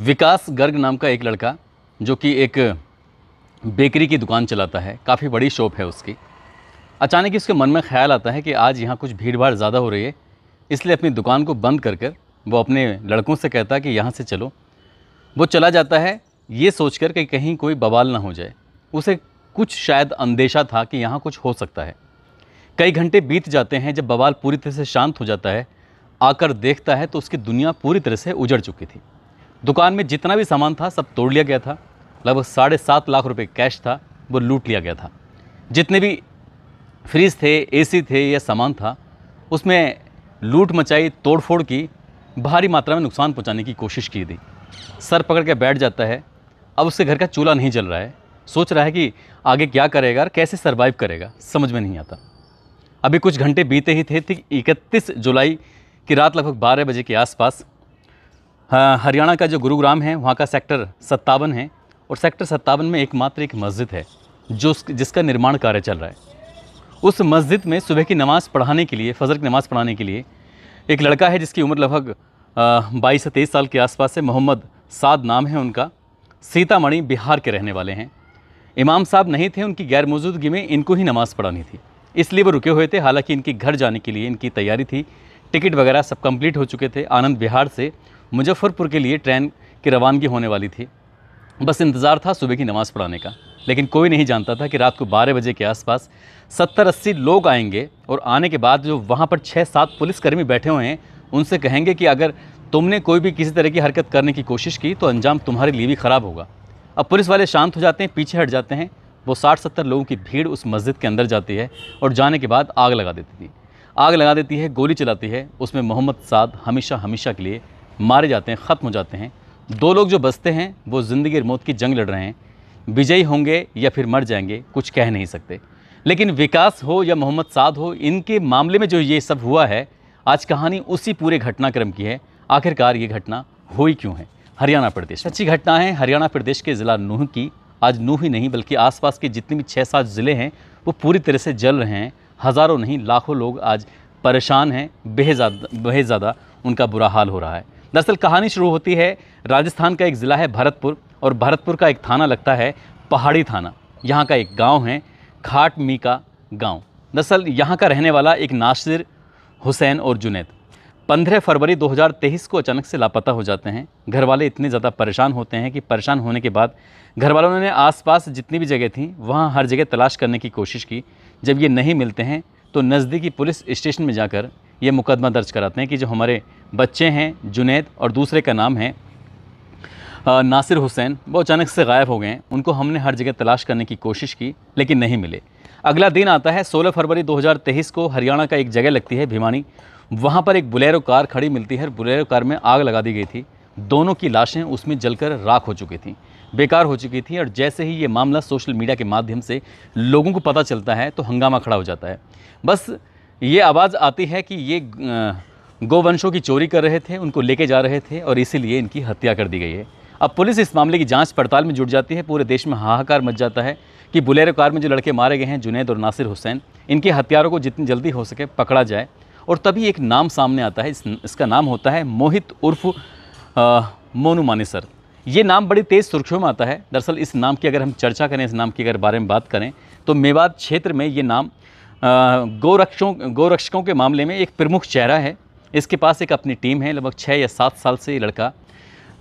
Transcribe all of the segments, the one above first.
विकास गर्ग नाम का एक लड़का जो कि एक बेकरी की दुकान चलाता है काफ़ी बड़ी शॉप है उसकी अचानक ही उसके मन में ख्याल आता है कि आज यहाँ कुछ भीड़ भाड़ ज़्यादा हो रही है इसलिए अपनी दुकान को बंद कर कर वो अपने लड़कों से कहता है कि यहाँ से चलो वो चला जाता है ये सोच कर कि कहीं कोई बवाल ना हो जाए उसे कुछ शायद अंदेशा था कि यहाँ कुछ हो सकता है कई घंटे बीत जाते हैं जब बवाल पूरी तरह से शांत हो जाता है आकर देखता है तो उसकी दुनिया पूरी तरह से उजड़ चुकी थी दुकान में जितना भी सामान था सब तोड़ लिया गया था लगभग साढ़े सात लाख रुपए कैश था वो लूट लिया गया था जितने भी फ्रिज थे एसी थे या सामान था उसमें लूट मचाई तोड़फोड़ की भारी मात्रा में नुकसान पहुंचाने की कोशिश की थी सर पकड़ के बैठ जाता है अब उसके घर का चूल्हा नहीं जल रहा है सोच रहा है कि आगे क्या करेगा और कैसे सर्वाइव करेगा समझ में नहीं आता अभी कुछ घंटे बीते ही थे इकतीस जुलाई की रात लगभग बारह बजे के आसपास हाँ, हरियाणा का जो गुरुग्राम है वहाँ का सेक्टर सत्तावन है और सेक्टर सत्तावन में एकमात्र एक मस्जिद है जो जिसका निर्माण कार्य चल रहा है उस मस्जिद में सुबह की नमाज़ पढ़ाने के लिए फजर की नमाज़ पढ़ाने के लिए एक लड़का है जिसकी उम्र लगभग बाईस से तेईस साल के आसपास है मोहम्मद साद नाम है उनका सीतामढ़ी बिहार के रहने वाले हैं इमाम साहब नहीं थे उनकी गैर मौजूदगी में इनको ही नमाज़ पढ़ानी थी इसलिए वो रुके हुए थे हालांकि इनके घर जाने के लिए इनकी तैयारी थी टिकट वगैरह सब कंप्लीट हो चुके थे आनंद बिहार से मुजफ्फ़रपुर के लिए ट्रेन की रवानगी होने वाली थी बस इंतज़ार था सुबह की नमाज़ पढ़ाने का लेकिन कोई नहीं जानता था कि रात को बारह बजे के आसपास सत्तर अस्सी लोग आएंगे और आने के बाद जो वहाँ पर छः सात पुलिसकर्मी बैठे हुए हैं उनसे कहेंगे कि अगर तुमने कोई भी किसी तरह की हरकत करने की कोशिश की तो अंजाम तुम्हारे लिए भी ख़राब होगा अब पुलिस वाले शांत हो जाते हैं पीछे हट जाते हैं वो साठ सत्तर लोगों की भीड़ उस मस्जिद के अंदर जाती है और जाने के बाद आग लगा देती थी आग लगा देती है गोली चलाती है उसमें मोहम्मद साद हमेशा हमेशा के लिए मारे जाते हैं ख़त्म हो जाते हैं दो लोग जो बसते हैं वो ज़िंदगी और मौत की जंग लड़ रहे हैं विजयी होंगे या फिर मर जाएंगे कुछ कह नहीं सकते लेकिन विकास हो या मोहम्मद साद हो इनके मामले में जो ये सब हुआ है आज कहानी उसी पूरे घटनाक्रम की है आखिरकार ये घटना हुई क्यों है हरियाणा प्रदेश अच्छी घटना है हरियाणा प्रदेश के ज़िला नूह की आज नूह ही नहीं बल्कि आसपास के जितने भी छः सात ज़िले हैं वो पूरी तरह से जल रहे हैं हज़ारों नहीं लाखों लोग आज परेशान हैं बेहद ज़्यादा उनका बुरा हाल हो रहा है दरअसल कहानी शुरू होती है राजस्थान का एक ज़िला है भरतपुर और भरतपुर का एक थाना लगता है पहाड़ी थाना यहाँ का एक गाँव है खाट मी का गाँव दरअसल यहाँ का रहने वाला एक नासिर हुसैन और जुनेद 15 फरवरी 2023 को अचानक से लापता हो जाते हैं घर वाले इतने ज़्यादा परेशान होते हैं कि परेशान होने के बाद घर वालों ने आसपास जितनी भी जगह थी वहाँ हर जगह तलाश करने की कोशिश की जब ये नहीं मिलते हैं तो नज़दीकी पुलिस स्टेशन में जाकर ये मुकदमा दर्ज कराते हैं कि जो हमारे बच्चे हैं जुनेद और दूसरे का नाम है नासिर हुसैन वो अचानक से गायब हो गए हैं उनको हमने हर जगह तलाश करने की कोशिश की लेकिन नहीं मिले अगला दिन आता है 16 फरवरी 2023 को हरियाणा का एक जगह लगती है भिवानी वहाँ पर एक बुलेरो कार खड़ी मिलती है और बुलेरो कार में आग लगा दी गई थी दोनों की लाशें उसमें जलकर राख हो चुकी थी बेकार हो चुकी थी और जैसे ही ये मामला सोशल मीडिया के माध्यम से लोगों को पता चलता है तो हंगामा खड़ा हो जाता है बस ये आवाज़ आती है कि ये गोवंशों की चोरी कर रहे थे उनको लेके जा रहे थे और इसीलिए इनकी हत्या कर दी गई है अब पुलिस इस मामले की जांच पड़ताल में जुट जाती है पूरे देश में हाहाकार मच जाता है कि बुलेरो कार में जो लड़के मारे गए हैं जुनेद और नासिर हुसैन इनके हथियारों को जितनी जल्दी हो सके पकड़ा जाए और तभी एक नाम सामने आता है इस, इसका नाम होता है मोहित उर्फ मोनू मानेसर ये नाम बड़ी तेज़ सुर्खियों में आता है दरअसल इस नाम की अगर हम चर्चा करें इस नाम की अगर बारे में बात करें तो मेवात क्षेत्र में ये नाम गोरक्षों गोरक्षकों के मामले में एक प्रमुख चेहरा है इसके पास एक अपनी टीम है लगभग छः या सात साल से ये लड़का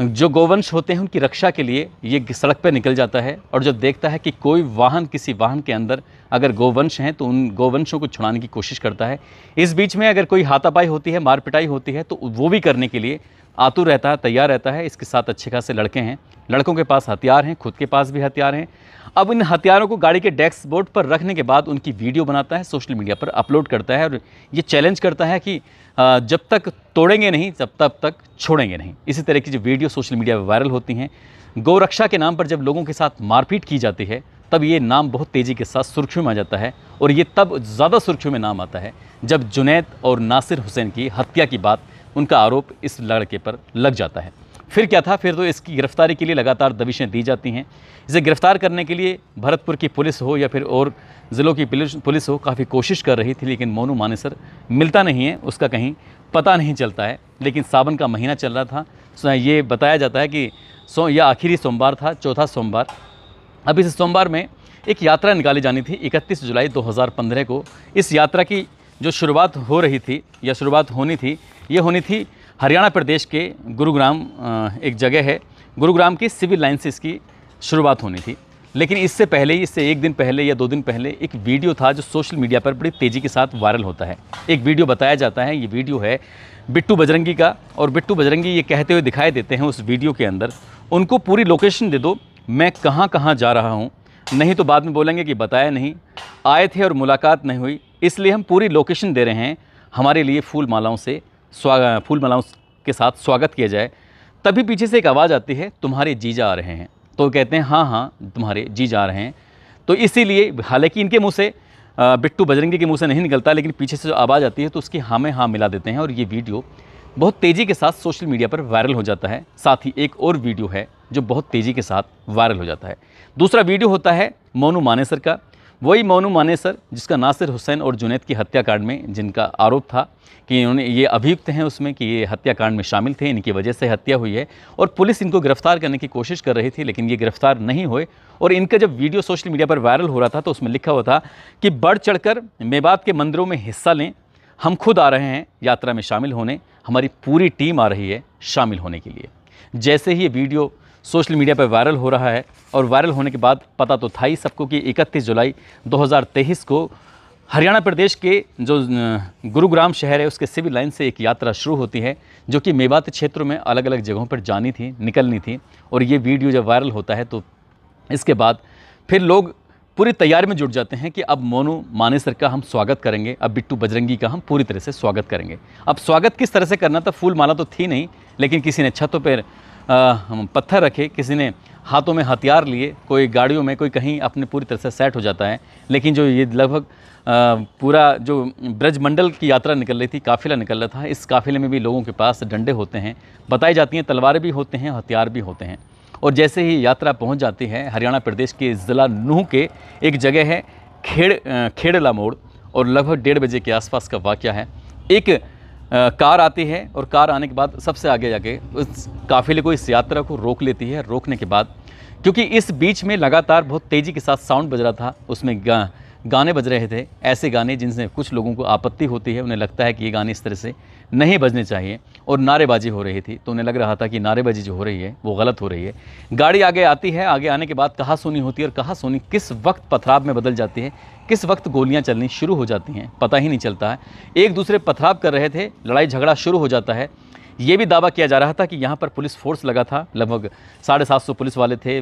जो गोवंश होते हैं उनकी रक्षा के लिए ये सड़क पर निकल जाता है और जब देखता है कि कोई वाहन किसी वाहन के अंदर अगर गोवंश हैं तो उन गोवंशों को छुड़ाने की कोशिश करता है इस बीच में अगर कोई हाथापाई होती है मारपिटाई होती है तो वो भी करने के लिए आतुर रहता है तैयार रहता है इसके साथ अच्छे खासे लड़के हैं लड़कों के पास हथियार हैं खुद के पास भी हथियार हैं अब इन हथियारों को गाड़ी के डैक्स बोर्ड पर रखने के बाद उनकी वीडियो बनाता है सोशल मीडिया पर अपलोड करता है और ये चैलेंज करता है कि जब तक तोड़ेंगे नहीं तब तब तक छोड़ेंगे नहीं इसी तरह की जो वीडियो सोशल मीडिया पर वायरल होती हैं गौरक्षा के नाम पर जब लोगों के साथ मारपीट की जाती है तब ये नाम बहुत तेज़ी के साथ सुर्खियों में आ जाता है और ये तब ज़्यादा सुर्खियों में नाम आता है जब जुनेद और नासिर हुसैन की हत्या की बात उनका आरोप इस लड़के पर लग जाता है फिर क्या था फिर तो इसकी गिरफ्तारी के लिए लगातार दबिशें दी जाती हैं इसे गिरफ्तार करने के लिए भरतपुर की पुलिस हो या फिर और ज़िलों की पुलिस हो काफ़ी कोशिश कर रही थी लेकिन मोनू मानेसर मिलता नहीं है उसका कहीं पता नहीं चलता है लेकिन सावन का महीना चल रहा था ये बताया जाता है कि सो यह आखिरी सोमवार था चौथा सोमवार अब इस सोमवार में एक यात्रा निकाली जानी थी 31 जुलाई 2015 को इस यात्रा की जो शुरुआत हो रही थी या शुरुआत होनी थी ये होनी थी हरियाणा प्रदेश के गुरुग्राम एक जगह है गुरुग्राम की सिविल लाइन से इसकी शुरुआत होनी थी लेकिन इससे पहले ही इससे एक दिन पहले या दो दिन पहले एक वीडियो था जो सोशल मीडिया पर बड़ी तेज़ी के साथ वायरल होता है एक वीडियो बताया जाता है ये वीडियो है बिट्टू बजरंगी का और बिट्टू बजरंगी ये कहते हुए दिखाई देते हैं उस वीडियो के अंदर उनको पूरी लोकेशन दे दो मैं कहाँ कहाँ जा रहा हूँ नहीं तो बाद में बोलेंगे कि बताया नहीं आए थे और मुलाकात नहीं हुई इसलिए हम पूरी लोकेशन दे रहे हैं हमारे लिए फूल मालाओं से स्वागत फूल मालाओं के साथ स्वागत किया जाए तभी पीछे से एक आवाज़ आती है तुम्हारे जीजा आ रहे हैं तो कहते हैं हाँ हाँ तुम्हारे जीजा आ रहे हैं तो इसीलिए हालांकि इनके मुँह से बिट्टू बजरंगी के मुँह से नहीं निकलता लेकिन पीछे से जो आवाज़ आती है तो उसकी हाँ में हाँ मिला देते हैं और ये वीडियो बहुत तेज़ी के साथ सोशल मीडिया पर वायरल हो जाता है साथ ही एक और वीडियो है जो बहुत तेज़ी के साथ वायरल हो जाता है दूसरा वीडियो होता है मोनू मानेसर का वही मोनू माने सर जिसका नासिर हुसैन और जुनेद की हत्याकांड में जिनका आरोप था कि इन्होंने ये अभियुक्त हैं उसमें कि ये हत्याकांड में शामिल थे इनकी वजह से हत्या हुई है और पुलिस इनको गिरफ्तार करने की कोशिश कर रही थी लेकिन ये गिरफ्तार नहीं हुए और इनका जब वीडियो सोशल मीडिया पर वायरल हो रहा था तो उसमें लिखा हुआ था कि बढ़ चढ़कर मेबात के मंदिरों में हिस्सा लें हम खुद आ रहे हैं यात्रा में शामिल होने हमारी पूरी टीम आ रही है शामिल होने के लिए जैसे ही ये वीडियो सोशल मीडिया पर वायरल हो रहा है और वायरल होने के बाद पता तो था ही सबको कि 31 जुलाई 2023 को हरियाणा प्रदेश के जो गुरुग्राम शहर है उसके सिविल लाइन से एक यात्रा शुरू होती है जो कि मेवात क्षेत्रों में अलग अलग जगहों पर जानी थी निकलनी थी और ये वीडियो जब वायरल होता है तो इसके बाद फिर लोग पूरी तैयारी में जुट जाते हैं कि अब मोनू मानेसर का हम स्वागत करेंगे अब बिट्टू बजरंगी का हम पूरी तरह से स्वागत करेंगे अब स्वागत किस तरह से करना था फूल माला तो थी नहीं लेकिन किसी ने छतों पर पत्थर रखे किसी ने हाथों में हथियार लिए कोई गाड़ियों में कोई कहीं अपने पूरी तरह से सेट हो जाता है लेकिन जो ये लगभग पूरा जो ब्रजमंडल की यात्रा निकल रही थी काफ़िला निकल रहा था इस काफ़िले में भी लोगों के पास डंडे होते हैं बताई जाती हैं तलवारें भी होते हैं हथियार भी होते हैं और जैसे ही यात्रा पहुंच जाती है हरियाणा प्रदेश के ज़िला नूह के एक जगह है खेड़ खेड़ला मोड़ और लगभग डेढ़ बजे के आसपास का वाक़ है एक कार आती है और कार आने के बाद सबसे आगे जाके उस काफिले को इस यात्रा को रोक लेती है रोकने के बाद क्योंकि इस बीच में लगातार बहुत तेज़ी के साथ साउंड बज रहा था उसमें गाने बज रहे थे ऐसे गाने जिनसे कुछ लोगों को आपत्ति होती है उन्हें लगता है कि ये गाने इस तरह से नहीं बजने चाहिए और नारेबाजी हो रही थी तो उन्हें लग रहा था कि नारेबाजी जो हो रही है वो गलत हो रही है गाड़ी आगे आती है आगे आने के बाद कहाँ सोनी होती है और कहाँ सोनी किस वक्त पथराव में बदल जाती है किस वक्त गोलियां चलनी शुरू हो जाती हैं पता ही नहीं चलता है एक दूसरे पथराव कर रहे थे लड़ाई झगड़ा शुरू हो जाता है ये भी दावा किया जा रहा था कि यहाँ पर पुलिस फोर्स लगा था लगभग साढ़े सात सौ पुलिस वाले थे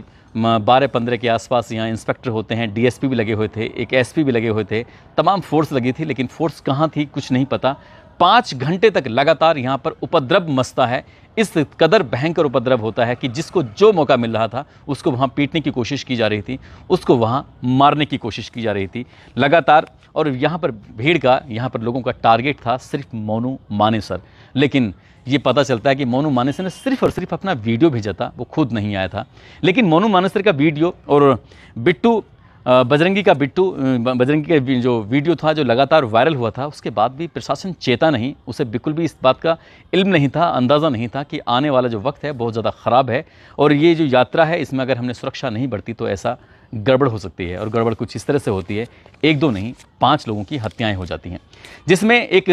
बारह पंद्रह के आसपास यहाँ इंस्पेक्टर होते हैं डीएसपी भी लगे हुए थे एक एसपी भी लगे हुए थे तमाम फोर्स लगी थी लेकिन फोर्स कहाँ थी कुछ नहीं पता पाँच घंटे तक लगातार यहाँ पर उपद्रव मसता है इस कदर भयंकर उपद्रव होता है कि जिसको जो मौका मिल रहा था उसको वहाँ पीटने की कोशिश की जा रही थी उसको वहाँ मारने की कोशिश की जा रही थी लगातार और यहाँ पर भीड़ का यहाँ पर लोगों का टारगेट था सिर्फ मोनू मानेसर लेकिन ये पता चलता है कि मोनू मानेसर ने सिर्फ और सिर्फ अपना वीडियो भेजा था वो खुद नहीं आया था लेकिन मोनू मानेसर का वीडियो और बिट्टू बजरंगी का बिट्टू बजरंगी का जो वीडियो था जो लगातार वायरल हुआ था उसके बाद भी प्रशासन चेता नहीं उसे बिल्कुल भी इस बात का इल्म नहीं था अंदाज़ा नहीं था कि आने वाला जो वक्त है बहुत ज़्यादा ख़राब है और ये जो यात्रा है इसमें अगर हमने सुरक्षा नहीं बढ़ती तो ऐसा गड़बड़ हो सकती है और गड़बड़ कुछ इस तरह से होती है एक दो नहीं पाँच लोगों की हत्याएँ हो जाती हैं जिसमें एक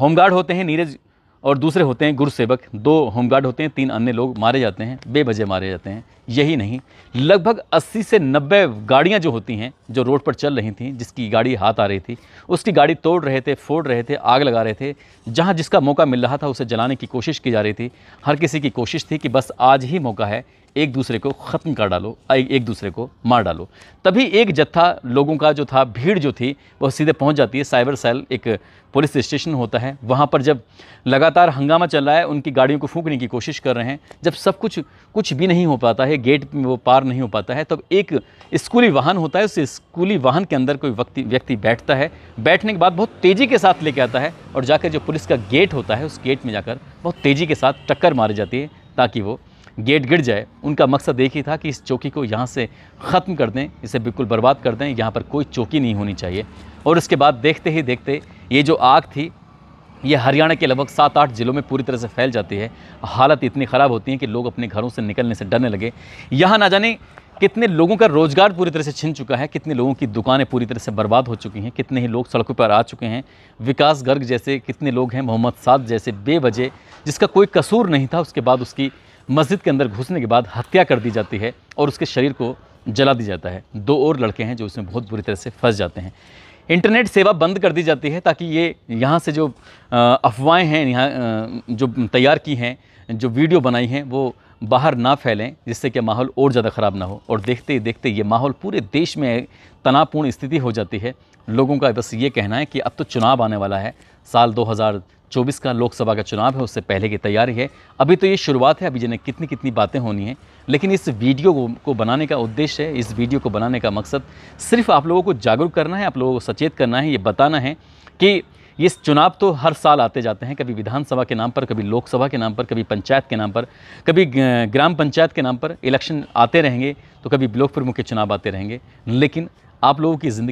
होमगार्ड होते हैं नीरज और दूसरे होते हैं गुरुसेवक दो होमगार्ड होते हैं तीन अन्य लोग मारे जाते हैं बेवजह मारे जाते हैं यही नहीं लगभग 80 से 90 गाड़ियां जो होती हैं जो रोड पर चल रही थी जिसकी गाड़ी हाथ आ रही थी उसकी गाड़ी तोड़ रहे थे फोड़ रहे थे आग लगा रहे थे जहां जिसका मौका मिल रहा था उसे जलाने की कोशिश की जा रही थी हर किसी की कोशिश थी कि बस आज ही मौका है एक दूसरे को ख़त्म कर डालो एक दूसरे को मार डालो तभी एक जत्था लोगों का जो था भीड़ जो थी वह सीधे पहुंच जाती है साइबर सेल एक पुलिस स्टेशन होता है वहाँ पर जब लगातार हंगामा चल रहा है उनकी गाड़ियों को फूंकने की कोशिश कर रहे हैं जब सब कुछ कुछ भी नहीं हो पाता है गेट में वो पार नहीं हो पाता है तब एक स्कूली वाहन होता है उस स्कूली वाहन के अंदर कोई व्यक्ति व्यक्ति बैठता है बैठने के बाद बहुत तेज़ी के साथ लेके आता है और जाकर जो पुलिस का गेट होता है उस गेट में जाकर बहुत तेज़ी के साथ टक्कर मारी जाती है ताकि वो गेट गिर जाए उनका मकसद एक ही था कि इस चौकी को यहाँ से ख़त्म कर दें इसे बिल्कुल बर्बाद कर दें यहाँ पर कोई चौकी नहीं होनी चाहिए और उसके बाद देखते ही देखते ये जो आग थी ये हरियाणा के लगभग सात आठ ज़िलों में पूरी तरह से फैल जाती है हालत इतनी ख़राब होती है कि लोग अपने घरों से निकलने से डरने लगे यहाँ ना जाने कितने लोगों का रोज़गार पूरी तरह से छिन चुका है कितने लोगों की दुकानें पूरी तरह से बर्बाद हो चुकी हैं कितने ही लोग सड़कों पर आ चुके हैं विकास गर्ग जैसे कितने लोग हैं मोहम्मद साद जैसे बेवजह जिसका कोई कसूर नहीं था उसके बाद उसकी मस्जिद के अंदर घुसने के बाद हत्या कर दी जाती है और उसके शरीर को जला दिया जाता है दो और लड़के हैं जो उसमें बहुत बुरी तरह से फंस जाते हैं इंटरनेट सेवा बंद कर दी जाती है ताकि ये यहाँ से जो अफवाहें हैं यहाँ जो तैयार की हैं जो वीडियो बनाई हैं वो बाहर ना फैलें जिससे कि माहौल और ज़्यादा ख़राब ना हो और देखते ही देखते ये माहौल पूरे देश में तनावपूर्ण स्थिति हो जाती है लोगों का बस ये कहना है कि अब तो चुनाव आने वाला है साल 2000 चौबीस का लोकसभा का चुनाव है उससे पहले की तैयारी है अभी तो ये शुरुआत है अभी जिन्हें कितनी कितनी बातें होनी हैं लेकिन इस वीडियो को, को बनाने का उद्देश्य है इस वीडियो को बनाने का मकसद सिर्फ आप लोगों को जागरूक करना है आप लोगों को सचेत करना है ये बताना है कि ये चुनाव तो हर साल आते जाते हैं कभी विधानसभा के नाम पर कभी लोकसभा के नाम पर कभी पंचायत के नाम पर कभी ग्राम पंचायत के नाम पर इलेक्शन आते रहेंगे तो कभी ब्लॉक प्रमुख के चुनाव आते रहेंगे लेकिन आप लोगों की ज़िंदगी